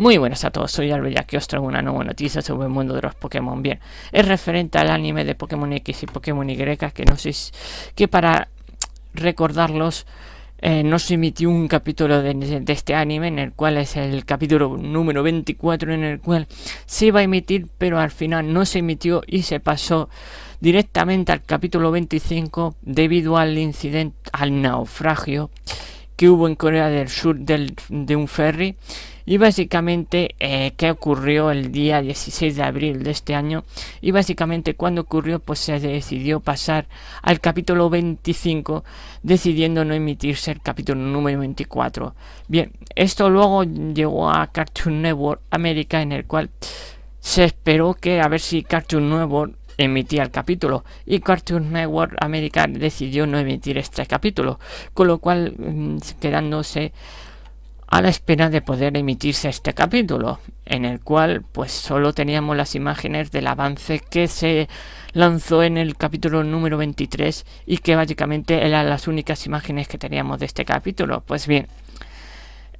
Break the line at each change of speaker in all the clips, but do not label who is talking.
Muy buenas a todos, soy Albert y os traigo una nueva noticia sobre el mundo de los Pokémon. Bien, es referente al anime de Pokémon X y Pokémon Y, que no sé, que para recordarlos eh, no se emitió un capítulo de, este anime, en el cual es el capítulo número 24, en el cual se iba a emitir, pero al final no se emitió y se pasó directamente al capítulo 25 debido al incidente, al naufragio que hubo en Corea del Sur del, de un ferry y básicamente eh, que ocurrió el día 16 de abril de este año y básicamente cuando ocurrió pues se decidió pasar al capítulo 25 decidiendo no emitirse el capítulo número 24 bien esto luego llegó a Cartoon Network América en el cual se esperó que a ver si Cartoon Network emitía el capítulo y Cartoon Network América decidió no emitir este capítulo, con lo cual mm, quedándose a la espera de poder emitirse este capítulo, en el cual pues solo teníamos las imágenes del avance que se lanzó en el capítulo número 23 y que básicamente eran las únicas imágenes que teníamos de este capítulo. Pues bien,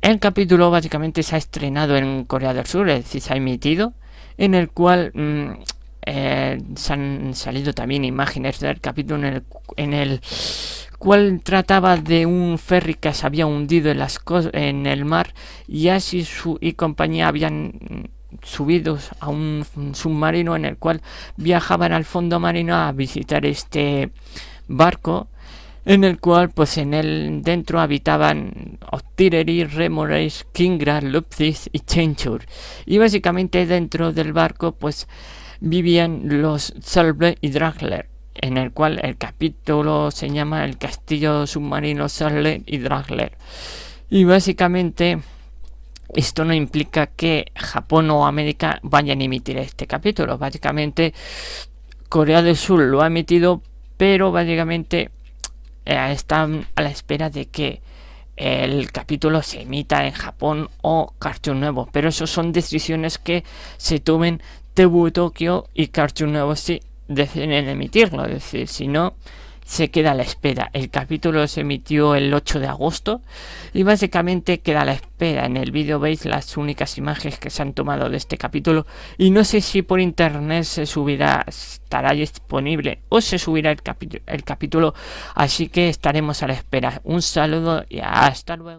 el capítulo básicamente se ha estrenado en Corea del Sur, es decir, se ha emitido, en el cual mm, eh, se han salido también imágenes del capítulo en el, en el cual trataba de un ferry que se había hundido en, las en el mar y así su y compañía habían subidos a un submarino en el cual viajaban al fondo marino a visitar este barco en el cual pues en el dentro habitaban Octillery, Remores, Kingra, Lupthis y Chenchur y básicamente dentro del barco pues vivían los Salve y Dragler, en el cual el capítulo se llama El castillo submarino Salve y Dragler. Y básicamente esto no implica que Japón o América vayan a emitir este capítulo. Básicamente Corea del Sur lo ha emitido, pero básicamente eh, están a la espera de que el capítulo se emita en Japón o Cartoon Nuevo. Pero eso son decisiones que se tomen Debut Tokio y Cartoon nuevo si deciden emitirlo, es decir, si no se queda a la espera. El capítulo se emitió el 8 de agosto y básicamente queda a la espera. En el vídeo veis las únicas imágenes que se han tomado de este capítulo y no sé si por internet se subirá, estará disponible o se subirá el, el capítulo, así que estaremos a la espera. Un saludo y hasta luego.